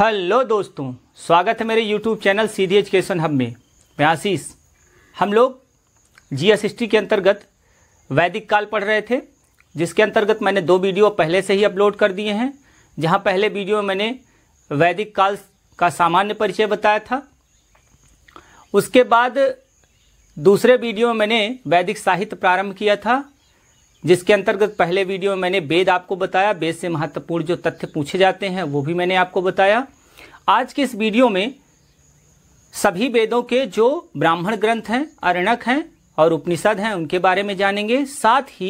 hello दोस्तों स्वागत है मेरे YouTube channel C D education hub में मैं आशीष हम लोग जी एस हिस्ट्री के अंतर्गत वैदिक काल पढ़ रहे थे जिसके अंतर्गत मैंने दो वीडियो पहले से ही अपलोड कर दिए हैं जहां पहले वीडियो में मैंने वैदिक काल का सामान्य परिचय बताया था उसके बाद दूसरे वीडियो में मैंने वैदिक साहित्य प्रारंभ किया था जिसके अंतर्गत पहले वीडियो में मैंने वेद आपको बताया वेद से महत्वपूर्ण जो तथ्य पूछे जाते हैं वो भी मैंने आपको बताया आज के इस वीडियो में सभी वेदों के जो ब्राह्मण ग्रंथ हैं अर्णक हैं और उपनिषद हैं उनके बारे में जानेंगे साथ ही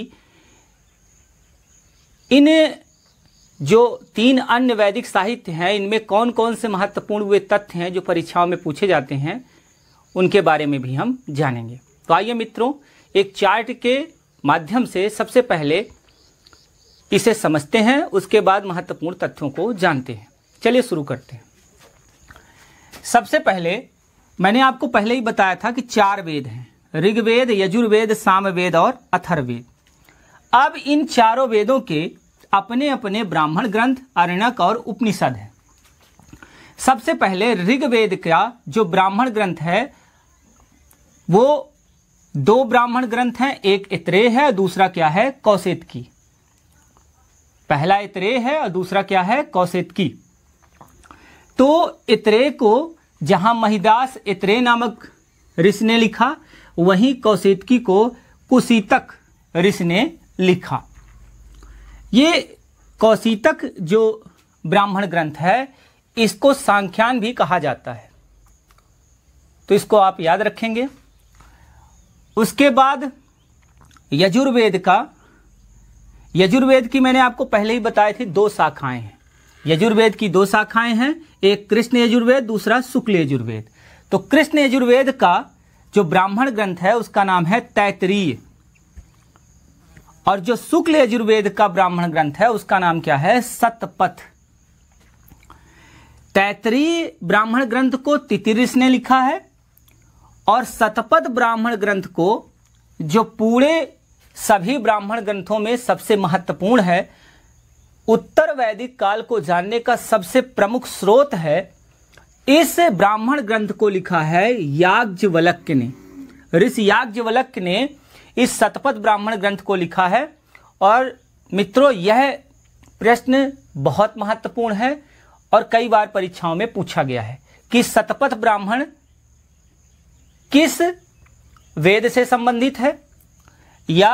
इन जो तीन अन्य वैदिक साहित्य हैं इनमें कौन कौन से महत्वपूर्ण वे तथ्य हैं जो परीक्षाओं में पूछे जाते हैं उनके बारे में भी हम जानेंगे तो आइए मित्रों एक चार्ट के माध्यम से सबसे पहले इसे समझते हैं उसके बाद महत्वपूर्ण तथ्यों को जानते हैं चलिए शुरू करते हैं सबसे पहले मैंने आपको पहले ही बताया था कि चार वेद हैं ऋग्वेद यजुर्वेद सामवेद और अथर्वेद अब इन चारों वेदों के अपने अपने ब्राह्मण ग्रंथ अरणक और उपनिषद हैं सबसे पहले ऋग्वेद का जो ब्राह्मण ग्रंथ है वो दो ब्राह्मण ग्रंथ हैं एक इतरे है दूसरा क्या है कौशित की पहला इतरे है और दूसरा क्या है कौशित की तो इतरे को जहां महिदास इतरे नामक ऋषि ने लिखा वहीं की को कुशीतक ऋषि ने लिखा ये कौशितक जो ब्राह्मण ग्रंथ है इसको सांख्यान भी कहा जाता है तो इसको आप याद रखेंगे उसके बाद यजुर्वेद का यजुर्वेद की मैंने आपको पहले ही बताए थे दो शाखाएं हैं यजुर्वेद की दो शाखाएं हैं एक कृष्ण यजुर्वेद दूसरा शुक्ल यजुर्वेद तो कृष्ण यजुर्वेद का जो ब्राह्मण ग्रंथ है उसका नाम है तैतरीय और जो शुक्ल यजुर्वेद का ब्राह्मण ग्रंथ है उसका नाम क्या है सतपथ तैतरीय ब्राह्मण ग्रंथ को तितिरिस ने लिखा है और सतपद ब्राह्मण ग्रंथ को जो पूरे सभी ब्राह्मण ग्रंथों में सबसे महत्वपूर्ण है उत्तर वैदिक काल को जानने का सबसे प्रमुख स्रोत है इस ब्राह्मण ग्रंथ को लिखा है याज्ञवलक्य ने ऋषि याज्ञवलक्य ने इस सतपथ ब्राह्मण ग्रंथ को लिखा है और मित्रों यह प्रश्न बहुत महत्वपूर्ण है और कई बार परीक्षाओं में पूछा गया है कि सतपथ ब्राह्मण किस वेद से संबंधित है या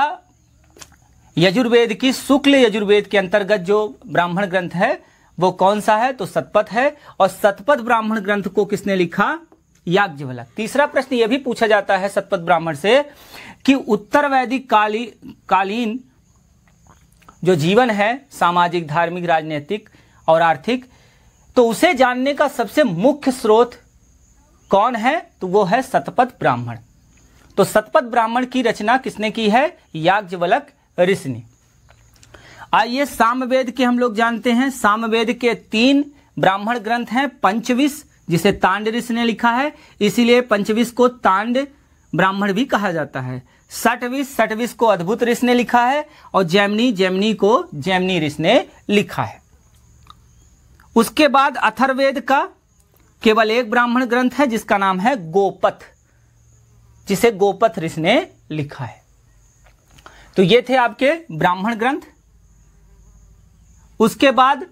यजुर्वेद की शुक्ल यजुर्वेद के अंतर्गत जो ब्राह्मण ग्रंथ है वो कौन सा है तो सतपथ है और सतपथ ब्राह्मण ग्रंथ को किसने लिखा याज्ञवलक तीसरा प्रश्न यह भी पूछा जाता है सतपथ ब्राह्मण से कि उत्तर वैदिक काली कालीन जो जीवन है सामाजिक धार्मिक राजनीतिक और आर्थिक तो उसे जानने का सबसे मुख्य स्रोत कौन है तो वो है सतपथ ब्राह्मण तो सतपथ ब्राह्मण की रचना किसने की है याज्ञवलक ऋषि ने आइए सामवेद के हम लोग जानते हैं सामवेद के तीन ब्राह्मण ग्रंथ हैं पंचविश जिसे तांड ऋषि ने लिखा है इसीलिए पंचविश को तांड ब्राह्मण भी कहा जाता है सटविश सटविश को अद्भुत ऋषि ने लिखा है और जैमनी जैमनी को जैमनी ऋषि ने लिखा है उसके बाद अथर्वेद का केवल एक ब्राह्मण ग्रंथ है जिसका नाम है गोपथ जिसे गोपथ ऋषि ने लिखा है तो ये थे आपके ब्राह्मण ग्रंथ उसके बाद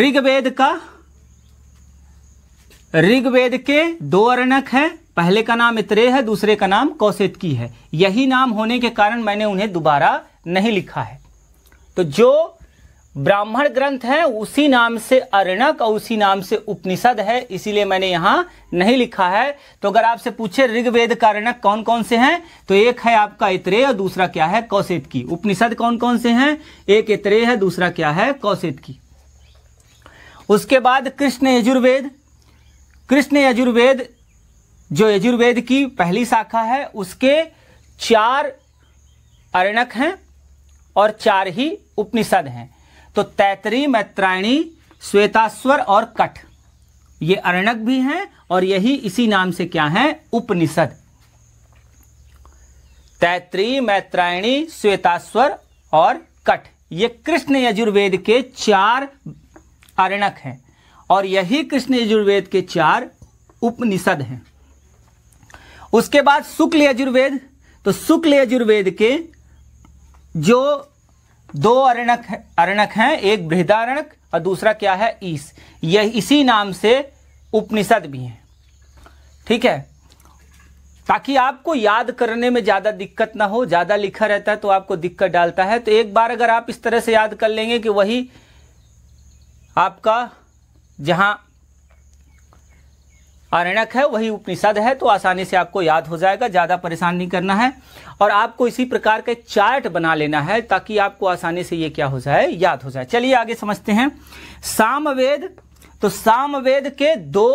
ऋग्वेद का ऋग्वेद के दो अर्णक हैं पहले का नाम इतरे है दूसरे का नाम की है यही नाम होने के कारण मैंने उन्हें दोबारा नहीं लिखा है तो जो ब्राह्मण ग्रंथ है उसी नाम से अर्णक और उसी नाम से उपनिषद है इसीलिए मैंने यहां नहीं लिखा है तो अगर आपसे पूछे ऋग्वेद का अर्णक कौन कौन से हैं तो एक है आपका इतरे और दूसरा क्या है कौशित की उपनिषद कौन कौन से हैं एक इतरे है दूसरा क्या है कौशित की उसके बाद कृष्ण यजुर्वेद कृष्ण यजुर्वेद जो यजुर्वेद की पहली शाखा है उसके चार अर्णक हैं और चार ही उपनिषद हैं तो तैतरी मैत्रायणी श्वेतास्वर और कठ ये अर्णक भी हैं और यही इसी नाम से क्या है उपनिषद तैत्री मैत्रायणी श्वेतास्वर और कठ ये कृष्ण यजुर्वेद के चार अर्णक हैं और यही कृष्ण यजुर्वेद के चार उपनिषद हैं उसके बाद शुक्ल यजुर्वेद तो शुक्ल यजुर्वेद के जो दो अरणक अरणक हैं एक बृहदारणक और दूसरा क्या है ईस यह इसी नाम से उपनिषद भी हैं ठीक है ताकि आपको याद करने में ज़्यादा दिक्कत ना हो ज़्यादा लिखा रहता है तो आपको दिक्कत डालता है तो एक बार अगर आप इस तरह से याद कर लेंगे कि वही आपका जहां अरणक है वही उपनिषद है तो आसानी से आपको याद हो जाएगा ज़्यादा परेशान नहीं करना है और आपको इसी प्रकार के चार्ट बना लेना है ताकि आपको आसानी से ये क्या हो जाए याद हो जाए चलिए आगे समझते हैं सामवेद तो सामवेद के दो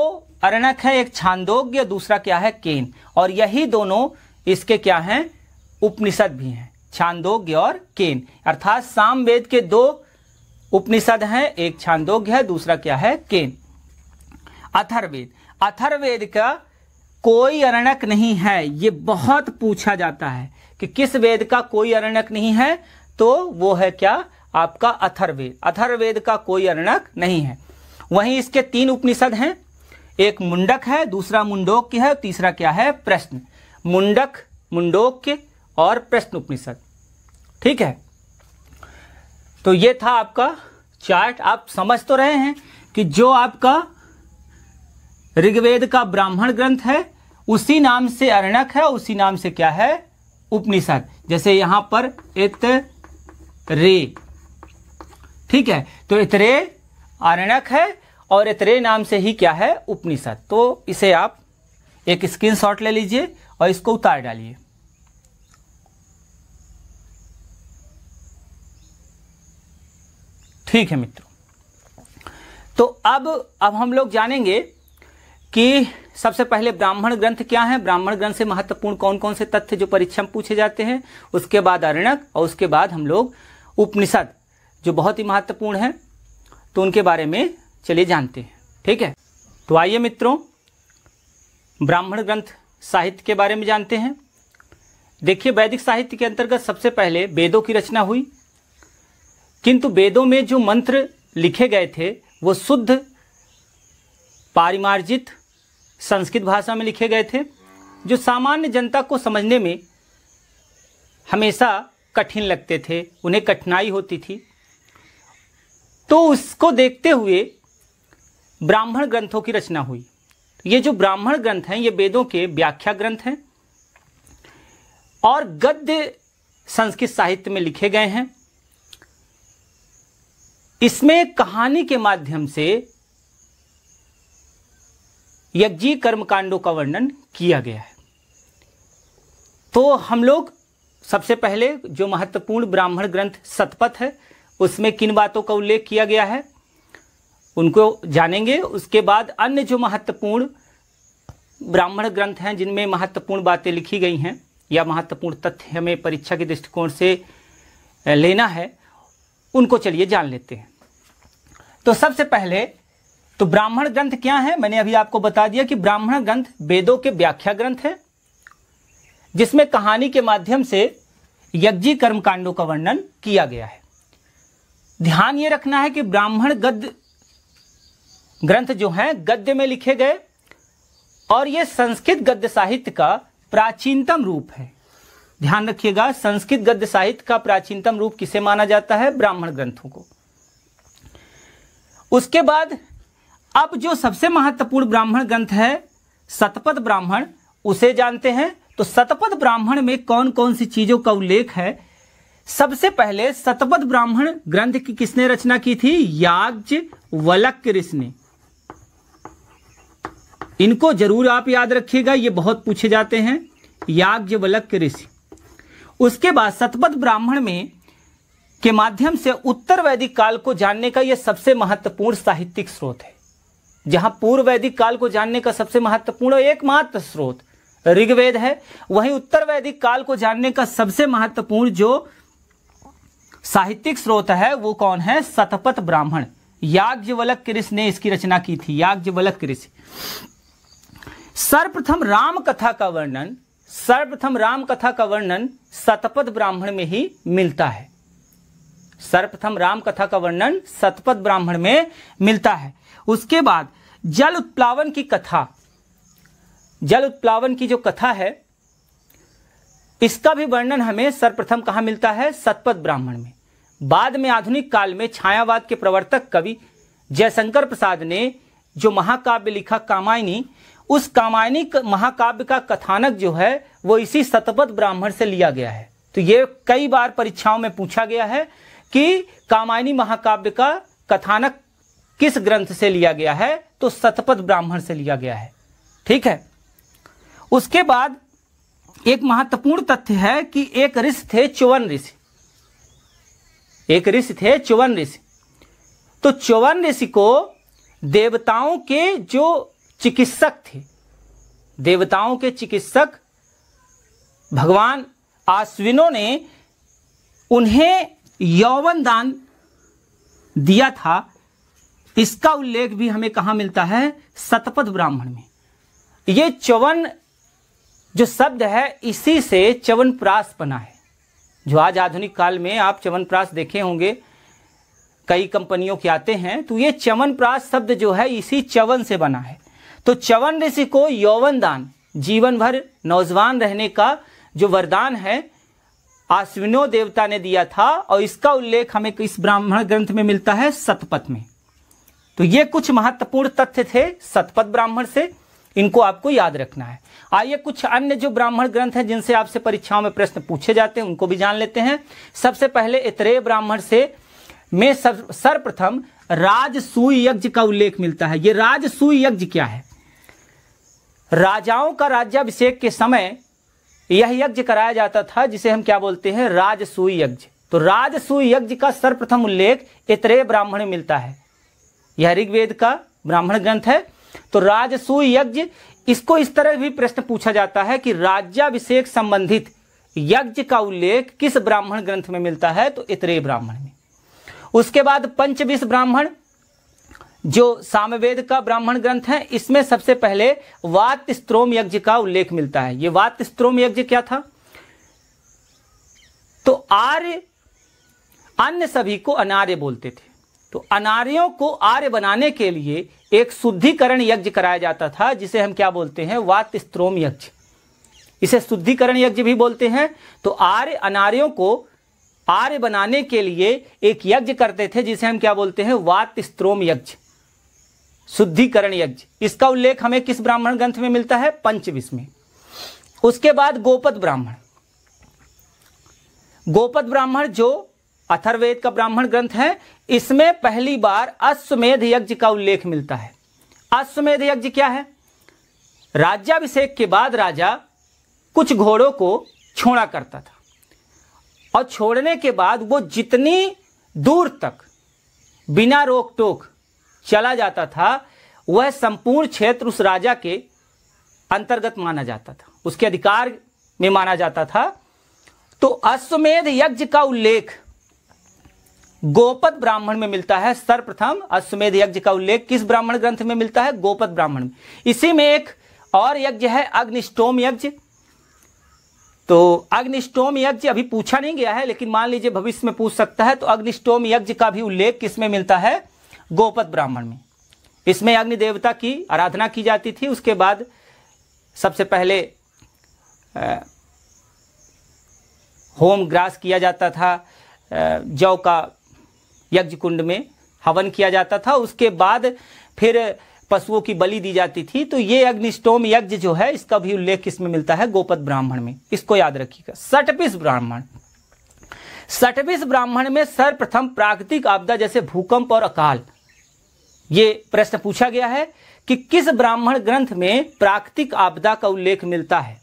अरणक है एक छांदोग्य दूसरा क्या है केन और यही दोनों इसके क्या हैं उपनिषद भी हैं छांदोग्य और केन अर्थात सामवेद के दो उपनिषद हैं एक छांदोग्य है दूसरा क्या है केन अथर्वेद अथर्वेद का कोई अरणक नहीं है ये बहुत पूछा जाता है कि किस वेद का कोई अरणक नहीं है तो वो है क्या आपका अथर्वेद अथर्वेद का कोई अरण्यक नहीं है वहीं इसके तीन उपनिषद हैं एक मुंडक है दूसरा मुंडोक्य है तीसरा क्या है प्रश्न मुंडक मुंडोक्य और प्रश्न उपनिषद ठीक है तो ये था आपका चार्ट आप समझ तो रहे हैं कि जो आपका ऋग्वेद का ब्राह्मण ग्रंथ है उसी नाम से अर्णक है उसी नाम से क्या है उपनिषद जैसे यहां पर इत रे ठीक है तो इतरे अर्णक है और इतरे नाम से ही क्या है उपनिषद तो इसे आप एक स्क्रीनशॉट ले लीजिए और इसको उतार डालिए ठीक है मित्रों तो अब अब हम लोग जानेंगे कि सबसे पहले ब्राह्मण ग्रंथ क्या है ब्राह्मण ग्रंथ से महत्वपूर्ण कौन कौन से तथ्य जो परीक्षा में पूछे जाते हैं उसके बाद अरणक और उसके बाद हम लोग उपनिषद जो बहुत ही महत्वपूर्ण है तो उनके बारे में चलिए जानते हैं ठीक है तो आइए मित्रों ब्राह्मण ग्रंथ साहित्य के बारे में जानते हैं देखिए वैदिक साहित्य के अंतर्गत सबसे पहले वेदों की रचना हुई किंतु वेदों में जो मंत्र लिखे गए थे वो शुद्ध पारिमार्जित संस्कृत भाषा में लिखे गए थे जो सामान्य जनता को समझने में हमेशा कठिन लगते थे उन्हें कठिनाई होती थी तो उसको देखते हुए ब्राह्मण ग्रंथों की रचना हुई ये जो ब्राह्मण ग्रंथ हैं ये वेदों के व्याख्या ग्रंथ हैं और गद्य संस्कृत साहित्य में लिखे गए हैं इसमें कहानी के माध्यम से यज्ञी कर्मकांडों का वर्णन किया गया है तो हम लोग सबसे पहले जो महत्वपूर्ण ब्राह्मण ग्रंथ सतपथ है उसमें किन बातों का उल्लेख किया गया है उनको जानेंगे उसके बाद अन्य जो महत्वपूर्ण ब्राह्मण ग्रंथ हैं जिनमें महत्वपूर्ण बातें लिखी गई हैं या महत्वपूर्ण तथ्य हमें परीक्षा के दृष्टिकोण से लेना है उनको चलिए जान लेते हैं तो सबसे पहले तो ब्राह्मण ग्रंथ क्या है मैंने अभी आपको बता दिया कि ब्राह्मण ग्रंथ वेदों के व्याख्या ग्रंथ है जिसमें कहानी के माध्यम से यज्ञी कर्मकांडों का वर्णन किया गया है ध्यान ये रखना है कि ब्राह्मण गद्य ग्रंथ जो हैं गद्य में लिखे गए और ये संस्कृत गद्य साहित्य का प्राचीनतम रूप है ध्यान रखिएगा संस्कृत गद्य साहित्य का प्राचीनतम रूप किसे माना जाता है ब्राह्मण ग्रंथों को उसके बाद अब जो सबसे महत्वपूर्ण ब्राह्मण ग्रंथ है सतपद ब्राह्मण उसे जानते हैं तो सतपद ब्राह्मण में कौन कौन सी चीजों का उल्लेख है सबसे पहले सतपद ब्राह्मण ग्रंथ की किसने रचना की थी याज्ञ वलक ऋषि ने इनको जरूर आप याद रखिएगा ये बहुत पूछे जाते हैं याज्ञ वलक ऋषि उसके बाद सतपद ब्राह्मण में के माध्यम से उत्तर वैदिक काल को जानने का यह सबसे महत्वपूर्ण साहित्यिक स्रोत है जहां पूर्व वैदिक काल को जानने का सबसे महत्वपूर्ण एकमात्र स्रोत ऋग्वेद है वहीं उत्तर वैदिक काल को जानने का सबसे महत्वपूर्ण जो साहित्यिक स्रोत है वो कौन है सतपथ ब्राह्मण याज्ञवलक कृषि ने इसकी रचना की थी याज्ञवलक कृषि सर्वप्रथम राम कथा का वर्णन सर्वप्रथम राम कथा का वर्णन सतपथ ब्राह्मण में ही मिलता है सर्वप्रथम राम कथा का वर्णन सतपथ ब्राह्मण में मिलता है उसके बाद जल उत्प्लावन की कथा जल उत्प्लावन की जो कथा है इसका भी वर्णन हमें सर्वप्रथम कहा मिलता है सतपथ ब्राह्मण में बाद में आधुनिक काल में छायावाद के प्रवर्तक कवि जयशंकर प्रसाद ने जो महाकाव्य लिखा कामायनी उस कामायनी महाकाव्य का कथानक जो है वो इसी सतपथ ब्राह्मण से लिया गया है तो ये कई बार परीक्षाओं में पूछा गया है कि कामायनी महाकाव्य का कथानक किस ग्रंथ से लिया गया है तो सतपथ ब्राह्मण से लिया गया है ठीक है उसके बाद एक महत्वपूर्ण तथ्य है कि एक ऋषि थे चौवन ऋषि एक ऋषि थे चौवन ऋषि तो चौवन ऋषि को देवताओं के जो चिकित्सक थे देवताओं के चिकित्सक भगवान आश्विनों ने उन्हें यौवन दान दिया था इसका उल्लेख भी हमें कहाँ मिलता है सतपथ ब्राह्मण में ये चवन जो शब्द है इसी से च्यवनप्रास बना है जो आज आधुनिक काल में आप च्यवनप्रास देखे होंगे कई कंपनियों के आते हैं तो ये च्यवनप्रास शब्द जो है इसी च्यवन से बना है तो च्यवन ऋषि को यौवन दान जीवन भर नौजवान रहने का जो वरदान है आश्विनो देवता ने दिया था और इसका उल्लेख हमें इस ब्राह्मण ग्रंथ में मिलता है सतपथ में तो ये कुछ महत्वपूर्ण तथ्य थे सतपथ ब्राह्मण से इनको आपको याद रखना है आइए कुछ अन्य जो ब्राह्मण ग्रंथ हैं जिनसे आपसे परीक्षाओं में प्रश्न पूछे जाते हैं उनको भी जान लेते हैं सबसे पहले इतरे ब्राह्मण से में सर्वप्रथम राजसूय यज्ञ का उल्लेख मिलता है ये राजसूय यज्ञ क्या है राजाओं का राज्याभिषेक के समय यह यज्ञ कराया जाता था जिसे हम क्या बोलते हैं राजसूय यज्ञ तो राजसूय यज्ञ का सर्वप्रथम उल्लेख इतरे ब्राह्मण मिलता है यह ऋग्वेद का ब्राह्मण ग्रंथ है तो राजसु यज्ञ इसको इस तरह भी प्रश्न पूछा जाता है कि राज्याभिषेक संबंधित यज्ञ का उल्लेख किस ब्राह्मण ग्रंथ में मिलता है तो इतरे ब्राह्मण में उसके बाद पंचविश ब्राह्मण जो सामवेद का ब्राह्मण ग्रंथ है इसमें सबसे पहले वात स्त्रोम यज्ञ का उल्लेख मिलता है ये वात स्त्रोम यज्ञ क्या था तो आर्य अन्य सभी को अनार्य बोलते थे तो अनार्यों को आर्य बनाने के लिए एक शुद्धिकरण यज्ञ कराया जाता था जिसे हम क्या बोलते हैं वात स्त्रोम यज्ञ इसे शुद्धिकरण यज्ञ भी बोलते हैं तो आर्य अनार्यों को आर्य बनाने के लिए एक यज्ञ करते थे जिसे हम क्या बोलते हैं वात स्त्रोम यज्ञ शुद्धिकरण यज्ञ इसका उल्लेख हमें किस ब्राह्मण ग्रंथ में मिलता है पंचविश में उसके बाद गोपद ब्राह्मण गोपद ब्राह्मण जो अथर्वेद का ब्राह्मण ग्रंथ है इसमें पहली बार अश्वमेध यज्ञ का उल्लेख मिलता है अश्वमेध यज्ञ क्या है राज्याभिषेक के बाद राजा कुछ घोड़ों को छोड़ा करता था और छोड़ने के बाद वो जितनी दूर तक बिना रोक टोक चला जाता था वह संपूर्ण क्षेत्र उस राजा के अंतर्गत माना जाता था उसके अधिकार में माना जाता था तो अश्वमेध यज्ञ का उल्लेख गोपत ब्राह्मण में मिलता है सर्वप्रथम अश्वमेध यज्ञ का उल्लेख किस ब्राह्मण ग्रंथ में मिलता है गोपत ब्राह्मण में इसी में एक और यज्ञ है अग्निष्टोम यज्ञ तो अग्निष्टोम यज्ञ अभी पूछा नहीं गया है लेकिन मान लीजिए भविष्य में पूछ सकता है तो अग्निष्टोम यज्ञ का भी उल्लेख किसमें मिलता है गोपत ब्राह्मण में इसमें अग्नि देवता की आराधना की जाती थी उसके बाद सबसे पहले होम ग्रास किया जाता था जौ का यज्ञ कुंड में हवन किया जाता था उसके बाद फिर पशुओं की बलि दी जाती थी तो ये अग्निस्टोम यज्ञ जो है इसका भी उल्लेख किसमें मिलता है गोपत ब्राह्मण में इसको याद रखिएगा सटपिस ब्राह्मण सटपिस ब्राह्मण में सर्वप्रथम प्राकृतिक आपदा जैसे भूकंप और अकाल ये प्रश्न पूछा गया है कि किस ब्राह्मण ग्रंथ में प्राकृतिक आपदा का उल्लेख मिलता है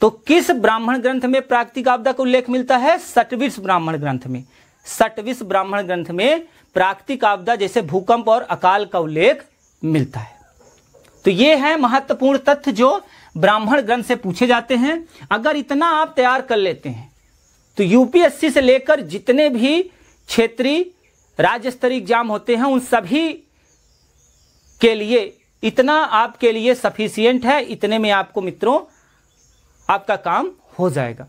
तो किस ब्राह्मण ग्रंथ में प्राकृतिक आपदा का उल्लेख मिलता है सटविश ब्राह्मण ग्रंथ में सटविस ब्राह्मण ग्रंथ में प्राकृतिक आपदा जैसे भूकंप और अकाल का उल्लेख मिलता है तो ये है महत्वपूर्ण तथ्य जो ब्राह्मण ग्रंथ से पूछे जाते हैं अगर इतना आप तैयार कर लेते हैं तो यूपीएससी से लेकर जितने भी क्षेत्रीय राज्य स्तरीय एग्जाम होते हैं उन सभी के लिए इतना आपके लिए सफिशियंट है इतने में आपको मित्रों आपका काम हो जाएगा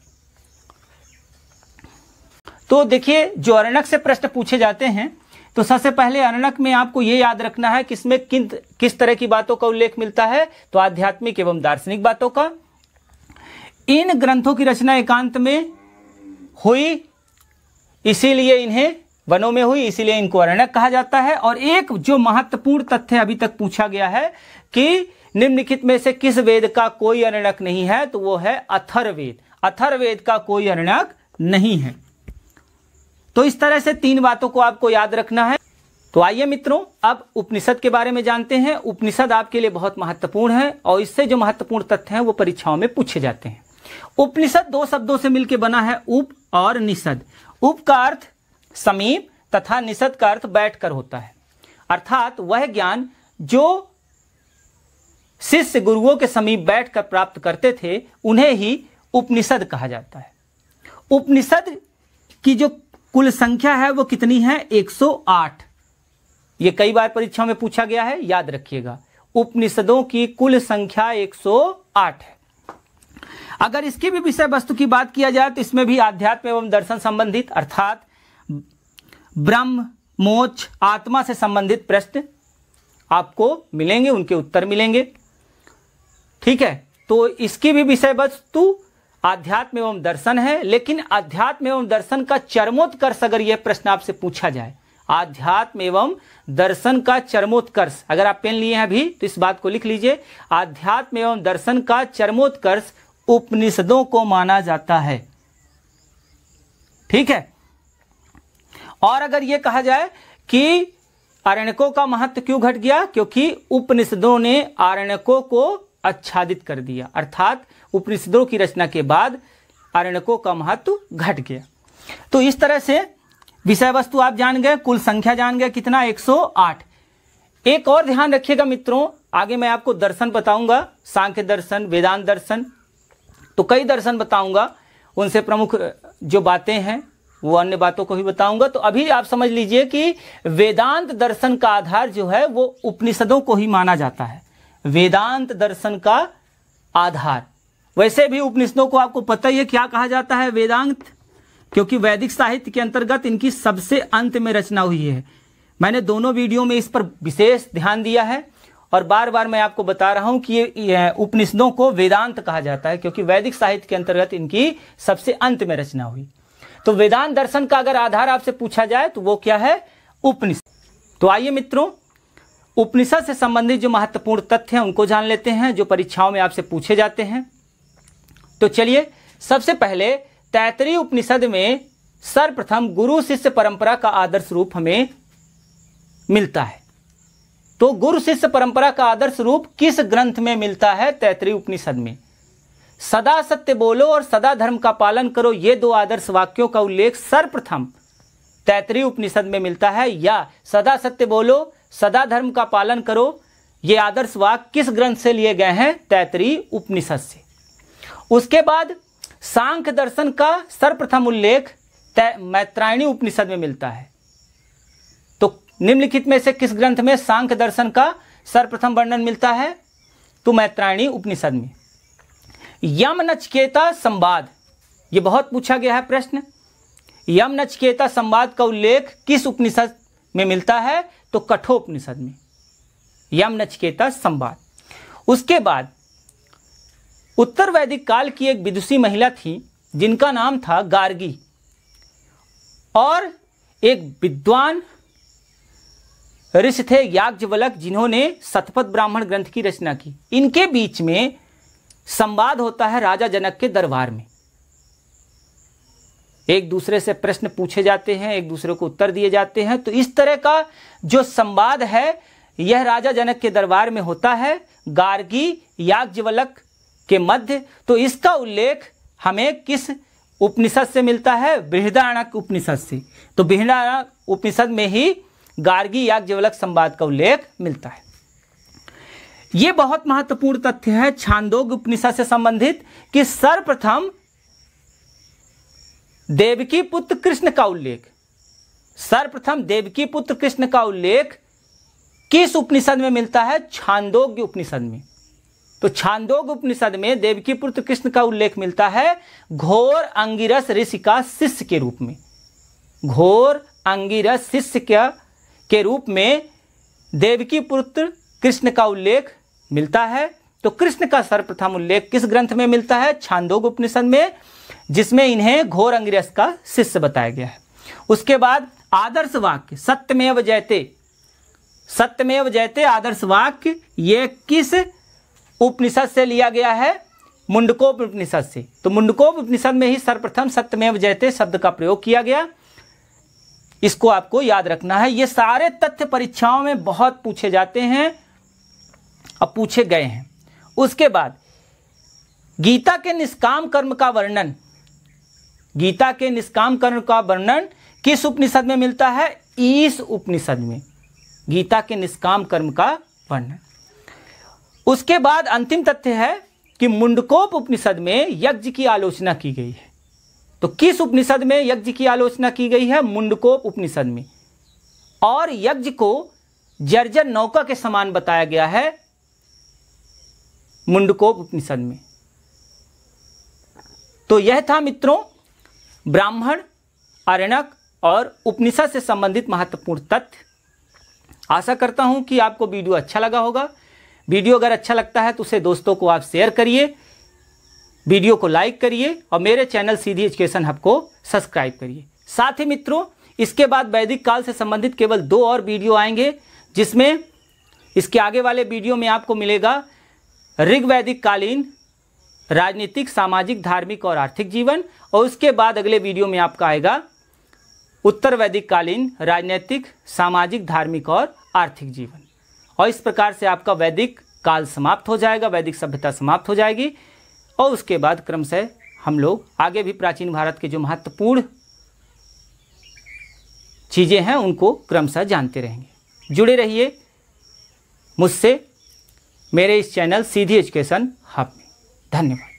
तो देखिए जो अरणक से प्रश्न पूछे जाते हैं तो सबसे पहले अरणक में आपको यह याद रखना है कि इसमें किन किस तरह की बातों का उल्लेख मिलता है तो आध्यात्मिक एवं दार्शनिक बातों का इन ग्रंथों की रचना एकांत में हुई इसीलिए इन्हें वनों में हुई इसीलिए इनको अरणक कहा जाता है और एक जो महत्वपूर्ण तथ्य अभी तक पूछा गया है कि निम्नलिखित में से किस वेद का कोई अरणक नहीं है तो वो है अथर्वेद अथर्वेद का कोई अरणक नहीं है तो इस तरह से तीन बातों को आपको याद रखना है तो आइए मित्रों अब उपनिषद के बारे में जानते हैं उपनिषद आपके लिए बहुत महत्वपूर्ण है और इससे जो महत्वपूर्ण तथ्य हैं वो परीक्षाओं में पूछे जाते हैं उपनिषद दो शब्दों से मिलकर बना है उप और निषद उप का अर्थ समीप तथा निषद का अर्थ बैठकर होता है अर्थात वह ज्ञान जो शिष्य गुरुओं के समीप बैठकर प्राप्त करते थे उन्हें ही उपनिषद कहा जाता है उपनिषद की जो कुल संख्या है वो कितनी है 108 ये कई बार परीक्षा में पूछा गया है याद रखिएगा उपनिषदों की कुल संख्या 108 है अगर इसके भी विषय वस्तु की बात किया जाए तो इसमें भी आध्यात्म एवं दर्शन संबंधित अर्थात ब्रह्म मोक्ष आत्मा से संबंधित प्रश्न आपको मिलेंगे उनके उत्तर मिलेंगे ठीक है तो इसकी भी विषय वस्तु आध्यात्म एवं दर्शन है लेकिन अध्यात्म एवं दर्शन का चरमोत्कर्ष अगर यह प्रश्न आपसे पूछा जाए आध्यात्म एवं दर्शन का चरमोत्कर्ष अगर आप पेन लिए हैं अभी तो इस बात को लिख लीजिए आध्यात्म एवं दर्शन का चरमोत्कर्ष उपनिषदों को माना जाता है ठीक है और अगर यह कहा जाए कि आरण्यकों का महत्व क्यों घट गया क्योंकि उपनिषदों ने आरण्यकों को आच्छादित कर दिया अर्थात उपनिषदों की रचना के बाद आरण्यकों का महत्व घट गया तो इस तरह से विषय वस्तु आप जान गए कुल संख्या जान गए कितना 108 एक और ध्यान रखिएगा मित्रों आगे मैं आपको दर्शन बताऊंगा सांख्य दर्शन वेदांत दर्शन तो कई दर्शन बताऊंगा उनसे प्रमुख जो बातें हैं वो अन्य बातों को भी बताऊंगा तो अभी आप समझ लीजिए कि वेदांत दर्शन का आधार जो है वो उपनिषदों को ही माना जाता है वेदांत दर्शन का आधार वैसे भी उपनिषदों को आपको पता ही है क्या कहा जाता है वेदांत क्योंकि वैदिक साहित्य के अंतर्गत इनकी सबसे अंत में रचना हुई है मैंने दोनों वीडियो में इस पर विशेष ध्यान दिया है और बार बार मैं आपको बता रहा हूं कि ये उपनिषदों को वेदांत कहा जाता है क्योंकि वैदिक साहित्य के अंतर्गत इनकी सबसे अंत में रचना हुई तो वेदांत दर्शन का अगर आधार आपसे पूछा जाए तो वो क्या है उपनिषद तो आइए मित्रों उपनिषद से संबंधित जो महत्वपूर्ण तथ्य हैं उनको जान लेते हैं जो परीक्षाओं में आपसे पूछे जाते हैं तो चलिए सबसे पहले तैतरी उपनिषद में सर्वप्रथम गुरु शिष्य परंपरा का आदर्श रूप हमें मिलता है तो गुरु शिष्य परंपरा का आदर्श रूप किस ग्रंथ में मिलता है तैतरी उपनिषद में सदा सत्य बोलो और सदा धर्म का पालन करो ये दो आदर्श वाक्यों का उल्लेख सर्वप्रथम तैतरी उपनिषद में मिलता है या सदा सत्य बोलो सदा धर्म का पालन करो ये आदर्श वाक्य किस ग्रंथ से लिए गए हैं तैतरी उपनिषद से उसके बाद सांख्य दर्शन का सर्वप्रथम उल्लेख मैत्रायणी उपनिषद में मिलता है तो निम्नलिखित में से किस ग्रंथ में सांख्य दर्शन का सर्वप्रथम वर्णन मिलता है तो मैत्रायणी उपनिषद में यम नचकेता संवाद ये बहुत पूछा गया है प्रश्न यम नचकेता संवाद का उल्लेख किस उपनिषद में मिलता है तो कठोपनिषद में यम नचकेता संवाद उसके बाद उत्तर वैदिक काल की एक विदुषी महिला थी जिनका नाम था गार्गी और एक विद्वान ऋषि थे याज्ञवलक जिन्होंने सतपथ ब्राह्मण ग्रंथ की रचना की इनके बीच में संवाद होता है राजा जनक के दरबार में एक दूसरे से प्रश्न पूछे जाते हैं एक दूसरे को उत्तर दिए जाते हैं तो इस तरह का जो संवाद है यह राजा जनक के दरबार में होता है गार्गी याज्ञवलक के मध्य तो इसका उल्लेख हमें किस उपनिषद से मिलता है बृहदारणक उपनिषद से तो बृहदारणक उपनिषद में ही गार्गी याज्ञवलक संवाद का उल्लेख मिलता है यह बहुत महत्वपूर्ण तथ्य है छांदोग उपनिषद से संबंधित कि सर्वप्रथम देवकी पुत्र कृष्ण का उल्लेख सर्वप्रथम देवकी पुत्र कृष्ण का उल्लेख किस उपनिषद में मिलता है छांदोग्य उपनिषद में तो छांदोग उपनिषद में देवकी पुत्र कृष्ण का उल्लेख मिलता है घोर अंगिरस ऋषि का शिष्य के रूप में घोर अंगिरस शिष्य के, के रूप में देवकी पुत्र कृष्ण का उल्लेख मिलता है तो कृष्ण का सर्वप्रथम उल्लेख किस ग्रंथ में मिलता है छांदोग उपनिषद में जिसमें इन्हें घोर अंग्रेस का शिष्य बताया गया है उसके बाद आदर्श वाक्य सत्यमेव जयते सत्यमेव जयते आदर्श वाक्य ये किस उपनिषद से लिया गया है मुंडकोप उपनिषद से तो मुंडकोप उपनिषद में ही सर्वप्रथम सत्यमेव जयते शब्द का प्रयोग किया गया इसको आपको याद रखना है ये सारे तथ्य परीक्षाओं में बहुत पूछे जाते हैं और पूछे गए हैं उसके बाद गीता के निष्काम कर्म का वर्णन गीता के निष्काम कर्म का वर्णन किस उपनिषद में मिलता है ईस उपनिषद में गीता के निष्काम कर्म का वर्णन उसके बाद अंतिम तथ्य है कि मुंडकोप उपनिषद में यज्ञ की आलोचना की गई है तो किस उपनिषद में यज्ञ की आलोचना की गई है मुंडकोप उपनिषद में और यज्ञ को जर्जर नौका के समान बताया गया है मुंडकोप उपनिषद में तो यह था मित्रों ब्राह्मण अरणक और उपनिषद से संबंधित महत्वपूर्ण तथ्य आशा करता हूं कि आपको वीडियो अच्छा लगा होगा वीडियो अगर अच्छा लगता है तो उसे दोस्तों को आप शेयर करिए वीडियो को लाइक करिए और मेरे चैनल सीधी एजुकेशन हब को सब्सक्राइब करिए साथ ही मित्रों इसके बाद वैदिक काल से संबंधित केवल दो और वीडियो आएंगे जिसमें इसके आगे वाले वीडियो में आपको मिलेगा वैदिक कालीन राजनीतिक सामाजिक धार्मिक और आर्थिक जीवन और उसके बाद अगले वीडियो में आपका आएगा उत्तर वैदिक कालीन राजनीतिक सामाजिक धार्मिक और आर्थिक जीवन और इस प्रकार से आपका वैदिक काल समाप्त हो जाएगा वैदिक सभ्यता समाप्त हो जाएगी और उसके बाद क्रमशः हम लोग आगे भी प्राचीन भारत के जो महत्वपूर्ण चीज़ें हैं उनको क्रमशः जानते रहेंगे जुड़े रहिए मुझसे मेरे इस चैनल सीधी एजुकेशन हब में धन्यवाद